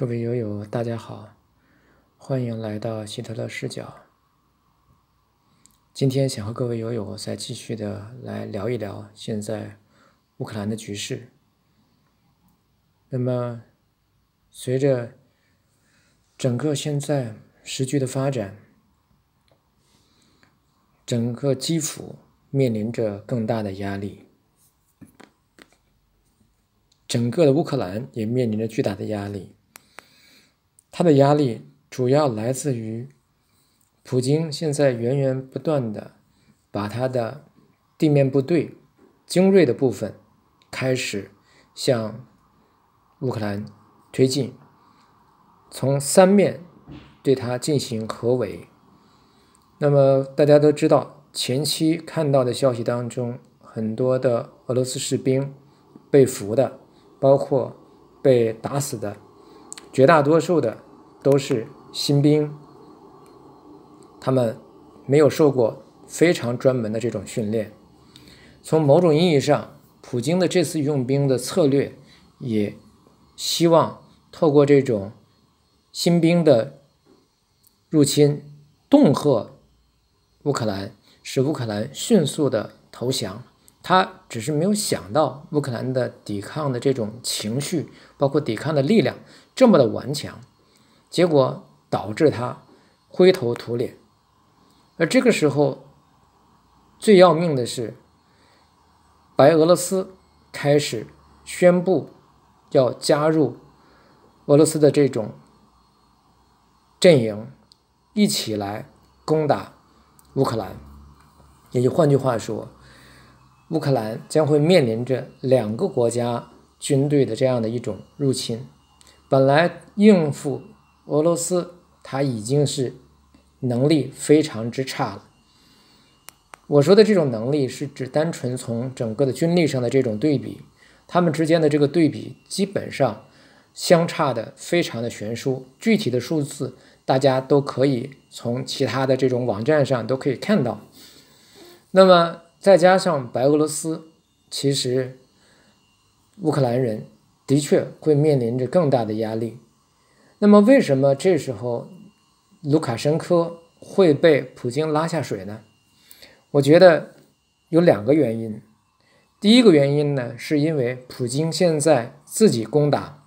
各位友友，大家好，欢迎来到希特勒视角。今天想和各位友友再继续的来聊一聊现在乌克兰的局势。那么，随着整个现在时局的发展，整个基辅面临着更大的压力，整个的乌克兰也面临着巨大的压力。他的压力主要来自于普京现在源源不断的把他的地面部队精锐的部分开始向乌克兰推进，从三面对他进行合围。那么大家都知道，前期看到的消息当中，很多的俄罗斯士兵被俘的，包括被打死的。绝大多数的都是新兵，他们没有受过非常专门的这种训练。从某种意义上，普京的这次用兵的策略也希望透过这种新兵的入侵，恫吓乌克兰，使乌克兰迅速的投降。他只是没有想到乌克兰的抵抗的这种情绪，包括抵抗的力量。这么的顽强，结果导致他灰头土脸。而这个时候，最要命的是，白俄罗斯开始宣布要加入俄罗斯的这种阵营，一起来攻打乌克兰。也就换句话说，乌克兰将会面临着两个国家军队的这样的一种入侵。本来应付俄罗斯，它已经是能力非常之差了。我说的这种能力是指单纯从整个的军力上的这种对比，他们之间的这个对比基本上相差的非常的悬殊。具体的数字大家都可以从其他的这种网站上都可以看到。那么再加上白俄罗斯，其实乌克兰人。的确会面临着更大的压力。那么，为什么这时候卢卡申科会被普京拉下水呢？我觉得有两个原因。第一个原因呢，是因为普京现在自己攻打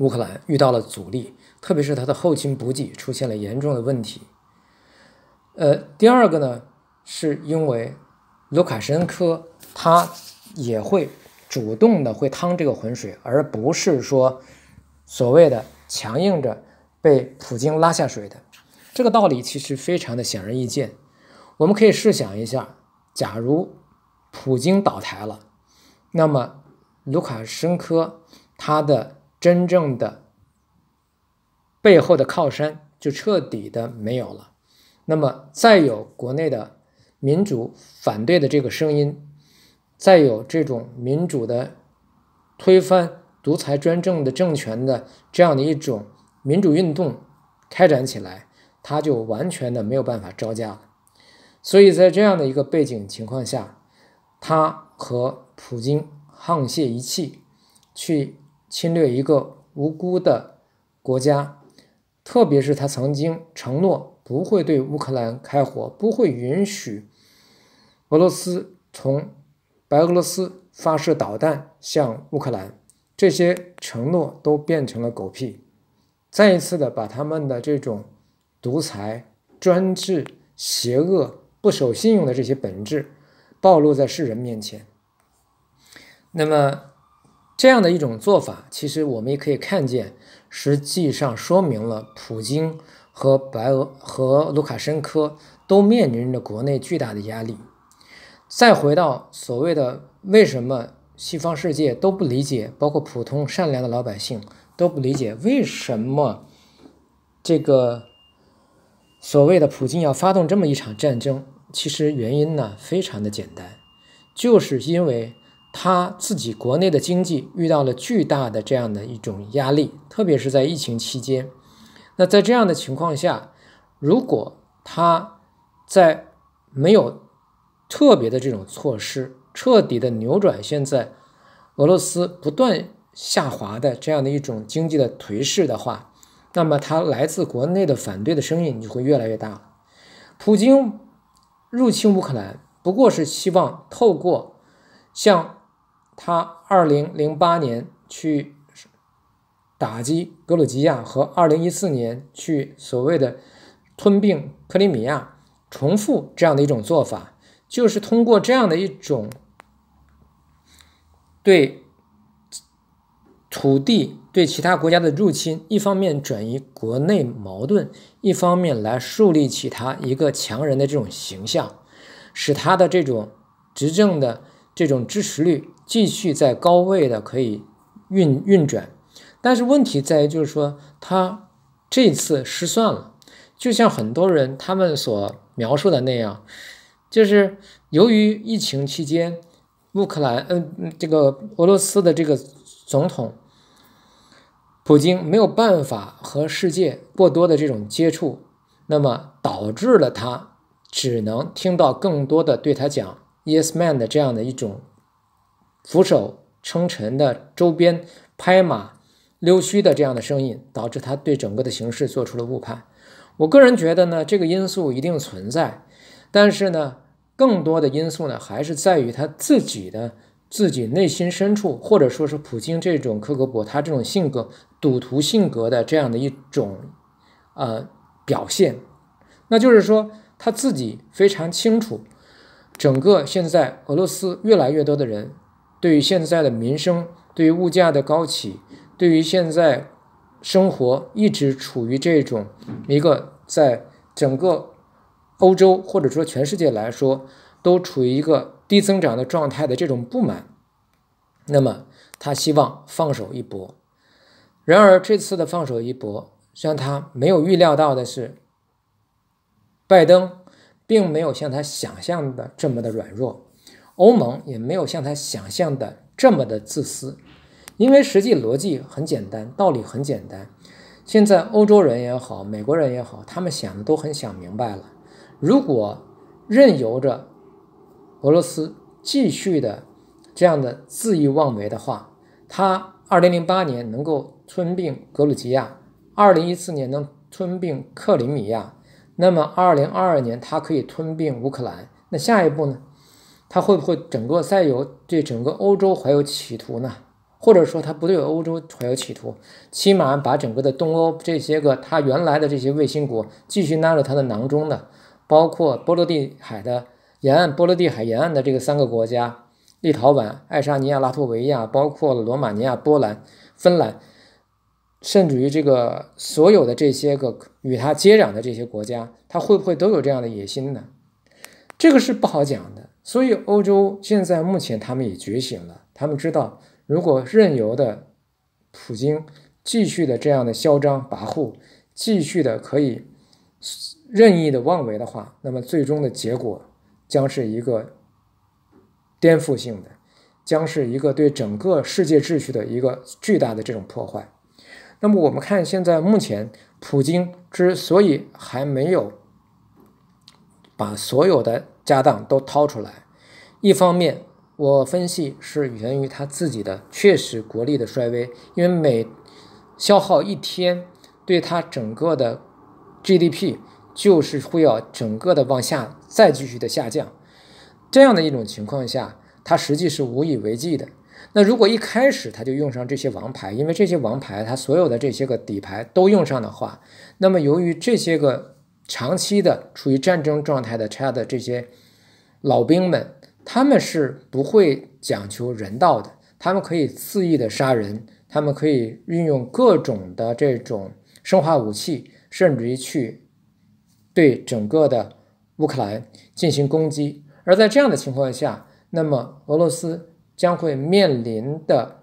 乌克兰遇到了阻力，特别是他的后勤补给出现了严重的问题。呃，第二个呢，是因为卢卡申科他也会。主动的会趟这个浑水，而不是说所谓的强硬着被普京拉下水的，这个道理其实非常的显而易见。我们可以试想一下，假如普京倒台了，那么卢卡申科他的真正的背后的靠山就彻底的没有了。那么再有国内的民主反对的这个声音。再有这种民主的推翻独裁专政的政权的这样的一种民主运动开展起来，他就完全的没有办法招架了。所以在这样的一个背景情况下，他和普京沆瀣一气去侵略一个无辜的国家，特别是他曾经承诺不会对乌克兰开火，不会允许俄罗斯从。白俄罗斯发射导弹向乌克兰，这些承诺都变成了狗屁，再一次的把他们的这种独裁、专制、邪恶、不守信用的这些本质暴露在世人面前。那么，这样的一种做法，其实我们也可以看见，实际上说明了普京和白俄和卢卡申科都面临着国内巨大的压力。再回到所谓的为什么西方世界都不理解，包括普通善良的老百姓都不理解，为什么这个所谓的普京要发动这么一场战争？其实原因呢非常的简单，就是因为他自己国内的经济遇到了巨大的这样的一种压力，特别是在疫情期间。那在这样的情况下，如果他在没有特别的这种措施，彻底的扭转现在俄罗斯不断下滑的这样的一种经济的颓势的话，那么它来自国内的反对的声音就会越来越大了。普京入侵乌克兰不过是希望透过像他二零零八年去打击格鲁吉亚和二零一四年去所谓的吞并克里米亚，重复这样的一种做法。就是通过这样的一种对土地、对其他国家的入侵，一方面转移国内矛盾，一方面来树立起他一个强人的这种形象，使他的这种执政的这种支持率继续在高位的可以运运转。但是问题在于，就是说他这次失算了，就像很多人他们所描述的那样。就是由于疫情期间，乌克兰嗯这个俄罗斯的这个总统普京没有办法和世界过多的这种接触，那么导致了他只能听到更多的对他讲 yes man 的这样的一种俯首称臣的周边拍马溜须的这样的声音，导致他对整个的形势做出了误判。我个人觉得呢，这个因素一定存在。但是呢，更多的因素呢，还是在于他自己的自己内心深处，或者说是普京这种克格勃，他这种性格、赌徒性格的这样的一种呃表现。那就是说，他自己非常清楚，整个现在俄罗斯越来越多的人对于现在的民生、对于物价的高企、对于现在生活一直处于这种一个在整个。欧洲或者说全世界来说，都处于一个低增长的状态的这种不满，那么他希望放手一搏。然而这次的放手一搏让他没有预料到的是，拜登并没有像他想象的这么的软弱，欧盟也没有像他想象的这么的自私。因为实际逻辑很简单，道理很简单，现在欧洲人也好，美国人也好，他们想的都很想明白了。如果任由着俄罗斯继续的这样的恣意妄为的话，他二零零八年能够吞并格鲁吉亚，二零一四年能吞并克里米亚，那么二零二二年他可以吞并乌克兰。那下一步呢？他会不会整个再有对整个欧洲怀有企图呢？或者说他不对欧洲怀有企图，起码把整个的东欧这些个他原来的这些卫星国继续纳入他的囊中呢？包括波罗的海的沿岸，波罗的海沿岸的这个三个国家——立陶宛、爱沙尼亚、拉脱维亚，包括罗马尼亚、波兰、芬兰，甚至于这个所有的这些个与它接壤的这些国家，它会不会都有这样的野心呢？这个是不好讲的。所以欧洲现在目前他们也觉醒了，他们知道，如果任由的普京继续的这样的嚣张跋扈，继续的可以。任意的妄为的话，那么最终的结果将是一个颠覆性的，将是一个对整个世界秩序的一个巨大的这种破坏。那么我们看现在目前，普京之所以还没有把所有的家当都掏出来，一方面我分析是源于他自己的确实国力的衰微，因为每消耗一天，对他整个的 GDP。就是会要整个的往下再继续的下降，这样的一种情况下，它实际是无以为继的。那如果一开始他就用上这些王牌，因为这些王牌他所有的这些个底牌都用上的话，那么由于这些个长期的处于战争状态的查的这些老兵们，他们是不会讲求人道的，他们可以肆意的杀人，他们可以运用各种的这种生化武器，甚至于去。对整个的乌克兰进行攻击，而在这样的情况下，那么俄罗斯将会面临的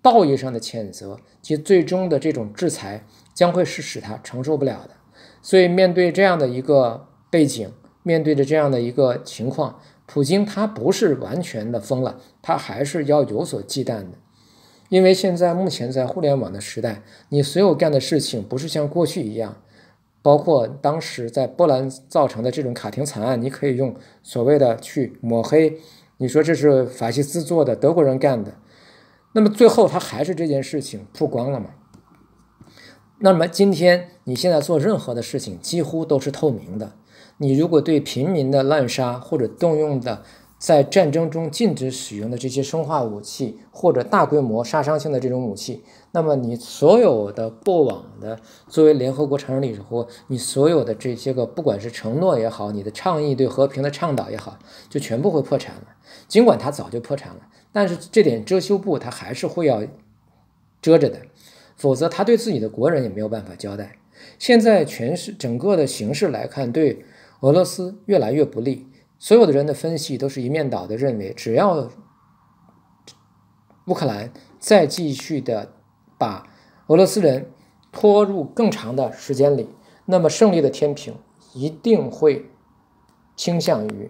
道义上的谴责及最终的这种制裁，将会是使他承受不了的。所以，面对这样的一个背景，面对着这样的一个情况，普京他不是完全的疯了，他还是要有所忌惮的，因为现在目前在互联网的时代，你所有干的事情不是像过去一样。包括当时在波兰造成的这种卡廷惨案，你可以用所谓的去抹黑，你说这是法西斯做的，德国人干的，那么最后他还是这件事情曝光了吗？那么今天你现在做任何的事情几乎都是透明的，你如果对平民的滥杀或者动用的在战争中禁止使用的这些生化武器或者大规模杀伤性的这种武器。那么你所有的过往的，作为联合国常任理事国，你所有的这些个，不管是承诺也好，你的倡议对和平的倡导也好，就全部会破产了。尽管它早就破产了，但是这点遮羞布它还是会要遮着的，否则他对自己的国人也没有办法交代。现在全是整个的形势来看，对俄罗斯越来越不利。所有的人的分析都是一面倒的，认为只要乌克兰再继续的。把俄罗斯人拖入更长的时间里，那么胜利的天平一定会倾向于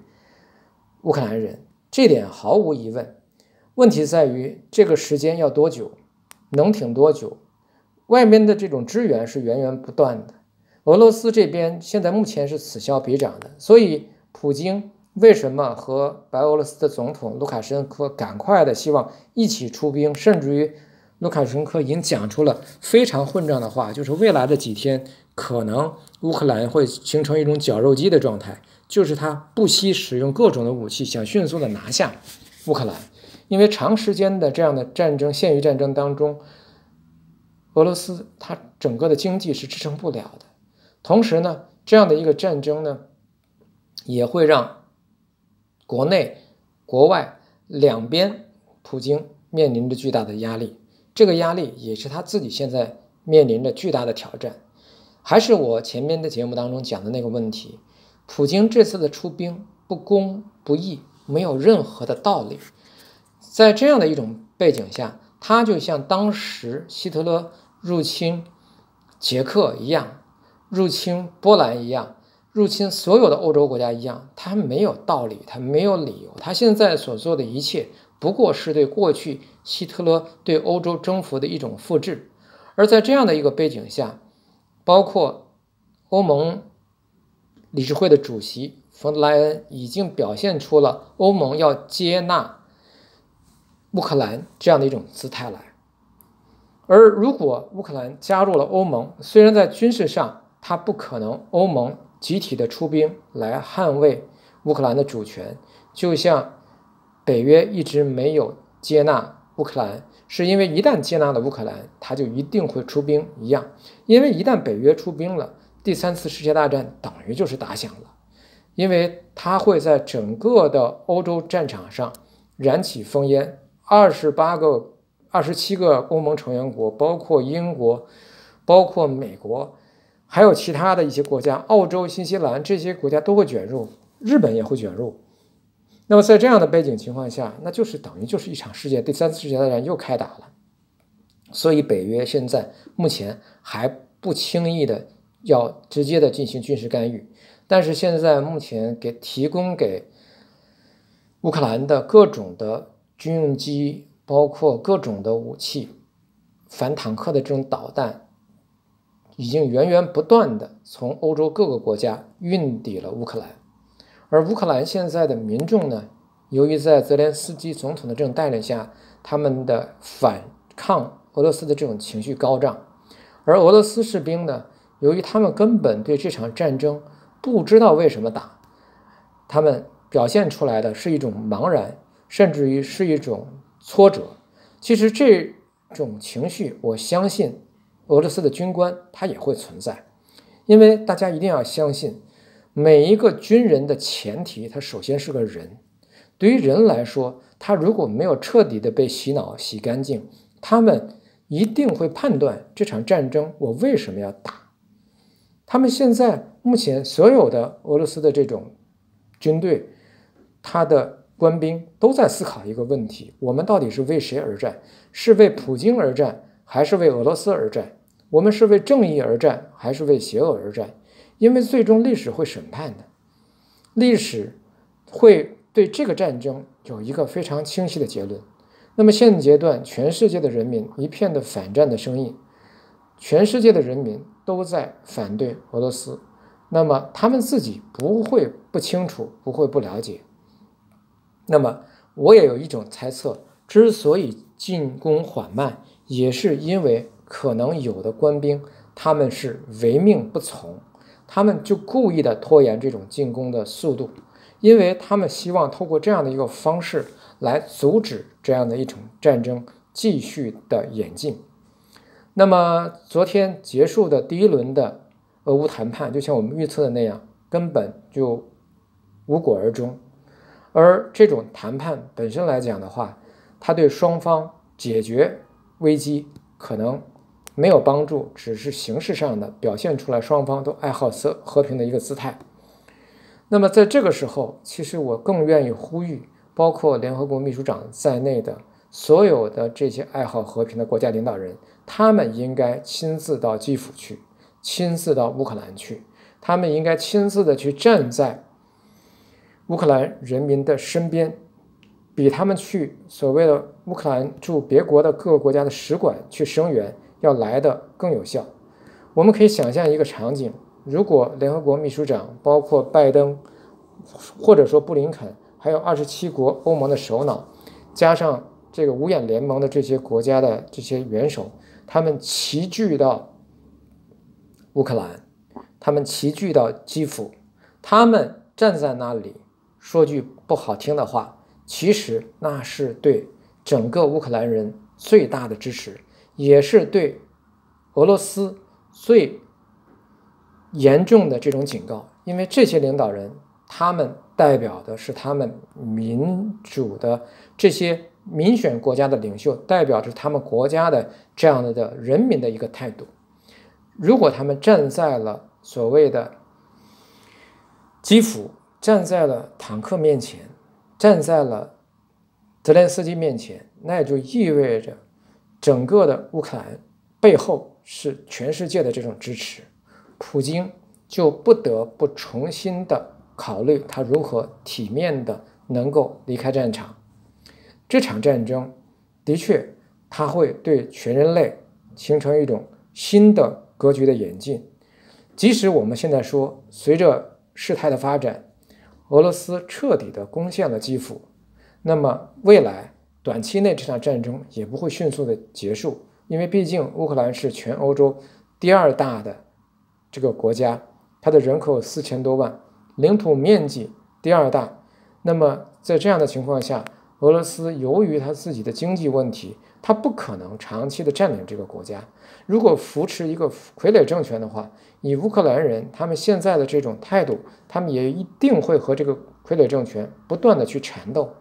乌克兰人，这点毫无疑问。问题在于这个时间要多久，能挺多久？外面的这种支援是源源不断的，俄罗斯这边现在目前是此消彼长的，所以普京为什么和白俄罗斯的总统卢卡申科赶快的希望一起出兵，甚至于。诺卡申科已经讲出了非常混账的话，就是未来的几天可能乌克兰会形成一种绞肉机的状态，就是他不惜使用各种的武器，想迅速的拿下乌克兰，因为长时间的这样的战争陷于战争当中，俄罗斯它整个的经济是支撑不了的，同时呢，这样的一个战争呢，也会让国内国外两边，普京面临着巨大的压力。这个压力也是他自己现在面临着巨大的挑战，还是我前面的节目当中讲的那个问题，普京这次的出兵不公不义，没有任何的道理。在这样的一种背景下，他就像当时希特勒入侵捷克一样，入侵波兰一样，入侵所有的欧洲国家一样，他没有道理，他没有理由，他现在所做的一切。不过是对过去希特勒对欧洲征服的一种复制，而在这样的一个背景下，包括欧盟理事会的主席冯德莱恩已经表现出了欧盟要接纳乌克兰这样的一种姿态来。而如果乌克兰加入了欧盟，虽然在军事上它不可能，欧盟集体的出兵来捍卫乌克兰的主权，就像。北约一直没有接纳乌克兰，是因为一旦接纳了乌克兰，他就一定会出兵。一样，因为一旦北约出兵了，第三次世界大战等于就是打响了，因为它会在整个的欧洲战场上燃起烽烟。二十八个、二十七个欧盟成员国，包括英国、包括美国，还有其他的一些国家，澳洲、新西兰这些国家都会卷入，日本也会卷入。那么，在这样的背景情况下，那就是等于就是一场世界第三次世界大战又开打了。所以，北约现在目前还不轻易的要直接的进行军事干预，但是现在目前给提供给乌克兰的各种的军用机，包括各种的武器、反坦克的这种导弹，已经源源不断的从欧洲各个国家运抵了乌克兰。而乌克兰现在的民众呢，由于在泽连斯基总统的这种带领下，他们的反抗俄罗斯的这种情绪高涨；而俄罗斯士兵呢，由于他们根本对这场战争不知道为什么打，他们表现出来的是一种茫然，甚至于是一种挫折。其实这种情绪，我相信俄罗斯的军官他也会存在，因为大家一定要相信。每一个军人的前提，他首先是个人。对于人来说，他如果没有彻底的被洗脑、洗干净，他们一定会判断这场战争我为什么要打。他们现在目前所有的俄罗斯的这种军队，他的官兵都在思考一个问题：我们到底是为谁而战？是为普京而战，还是为俄罗斯而战？我们是为正义而战，还是为邪恶而战？因为最终历史会审判的，历史会对这个战争有一个非常清晰的结论。那么现阶段，全世界的人民一片的反战的声音，全世界的人民都在反对俄罗斯。那么他们自己不会不清楚，不会不了解。那么我也有一种猜测，之所以进攻缓慢，也是因为可能有的官兵他们是唯命不从。他们就故意的拖延这种进攻的速度，因为他们希望透过这样的一个方式来阻止这样的一种战争继续的演进。那么昨天结束的第一轮的俄乌谈判，就像我们预测的那样，根本就无果而终。而这种谈判本身来讲的话，它对双方解决危机可能。没有帮助，只是形式上的表现出来，双方都爱好和和平的一个姿态。那么，在这个时候，其实我更愿意呼吁，包括联合国秘书长在内的所有的这些爱好和平的国家领导人，他们应该亲自到基辅去，亲自到乌克兰去，他们应该亲自的去站在乌克兰人民的身边，比他们去所谓的乌克兰驻别国的各个国家的使馆去声援。要来的更有效。我们可以想象一个场景：如果联合国秘书长包括拜登，或者说布林肯，还有二十七国欧盟的首脑，加上这个五眼联盟的这些国家的这些元首，他们齐聚到乌克兰，他们齐聚到基辅，他们站在那里说句不好听的话，其实那是对整个乌克兰人最大的支持。也是对俄罗斯最严重的这种警告，因为这些领导人他们代表的是他们民主的这些民选国家的领袖，代表着他们国家的这样的的人民的一个态度。如果他们站在了所谓的基辅，站在了坦克面前，站在了泽连斯基面前，那也就意味着。整个的乌克兰背后是全世界的这种支持，普京就不得不重新的考虑他如何体面的能够离开战场。这场战争的确，它会对全人类形成一种新的格局的演进。即使我们现在说，随着事态的发展，俄罗斯彻底的攻陷了基辅，那么未来。短期内这场战争也不会迅速的结束，因为毕竟乌克兰是全欧洲第二大的这个国家，它的人口四千多万，领土面积第二大。那么在这样的情况下，俄罗斯由于它自己的经济问题，它不可能长期的占领这个国家。如果扶持一个傀儡政权的话，以乌克兰人他们现在的这种态度，他们也一定会和这个傀儡政权不断的去缠斗。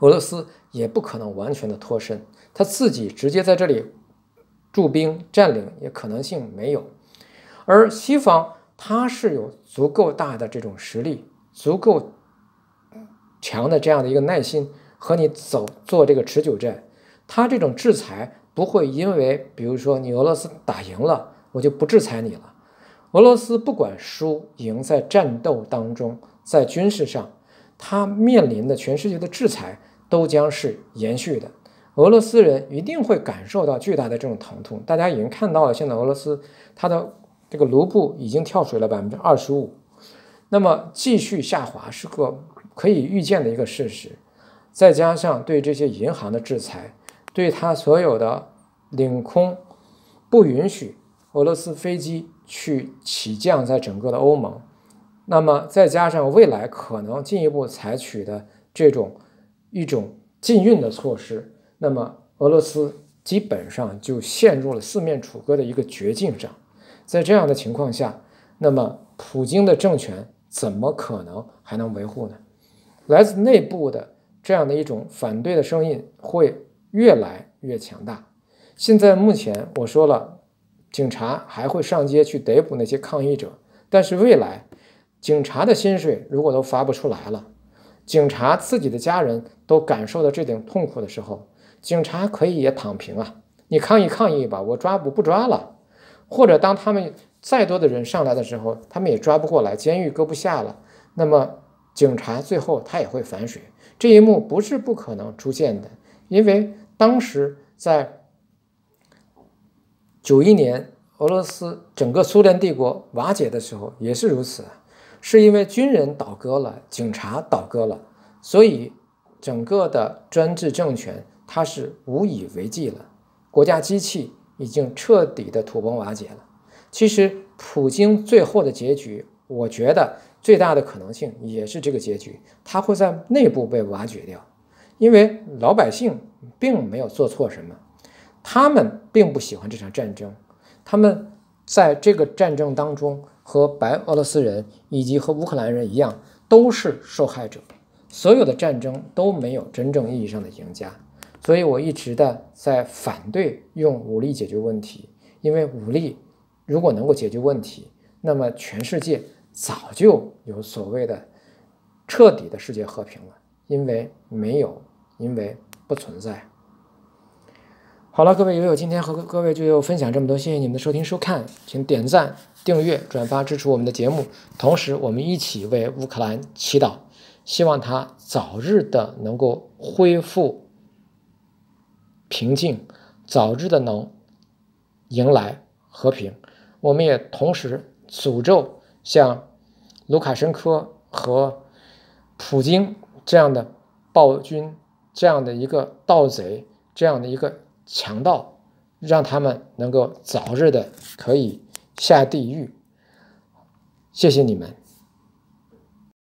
俄罗斯也不可能完全的脱身，他自己直接在这里驻兵占领也可能性没有，而西方他是有足够大的这种实力，足够强的这样的一个耐心和你走做这个持久战，他这种制裁不会因为比如说你俄罗斯打赢了，我就不制裁你了。俄罗斯不管输赢，在战斗当中，在军事上，他面临的全世界的制裁。都将是延续的，俄罗斯人一定会感受到巨大的这种疼痛。大家已经看到了，现在俄罗斯它的这个卢布已经跳水了百分之二十五，那么继续下滑是个可以预见的一个事实。再加上对这些银行的制裁，对它所有的领空不允许俄罗斯飞机去起降，在整个的欧盟，那么再加上未来可能进一步采取的这种。一种禁运的措施，那么俄罗斯基本上就陷入了四面楚歌的一个绝境上。在这样的情况下，那么普京的政权怎么可能还能维护呢？来自内部的这样的一种反对的声音会越来越强大。现在目前我说了，警察还会上街去逮捕那些抗议者，但是未来警察的薪水如果都发不出来了。警察自己的家人都感受到这点痛苦的时候，警察可以也躺平啊！你抗议抗议吧，我抓捕不抓了。或者当他们再多的人上来的时候，他们也抓不过来，监狱搁不下了，那么警察最后他也会反水。这一幕不是不可能出现的，因为当时在九一年俄罗斯整个苏联帝国瓦解的时候也是如此。是因为军人倒戈了，警察倒戈了，所以整个的专制政权它是无以为继了，国家机器已经彻底的土崩瓦解了。其实，普京最后的结局，我觉得最大的可能性也是这个结局，他会在内部被挖掘掉，因为老百姓并没有做错什么，他们并不喜欢这场战争，他们。在这个战争当中，和白俄罗斯人以及和乌克兰人一样，都是受害者。所有的战争都没有真正意义上的赢家，所以我一直的在反对用武力解决问题。因为武力如果能够解决问题，那么全世界早就有所谓的彻底的世界和平了。因为没有，因为不存在。好了，各位友友，今天和各位就又分享这么多，谢谢你们的收听收看，请点赞、订阅、转发支持我们的节目。同时，我们一起为乌克兰祈祷，希望他早日的能够恢复平静，早日的能迎来和平。我们也同时诅咒像卢卡申科和普京这样的暴君，这样的一个盗贼，这样的一个。强盗，让他们能够早日的可以下地狱。谢谢你们。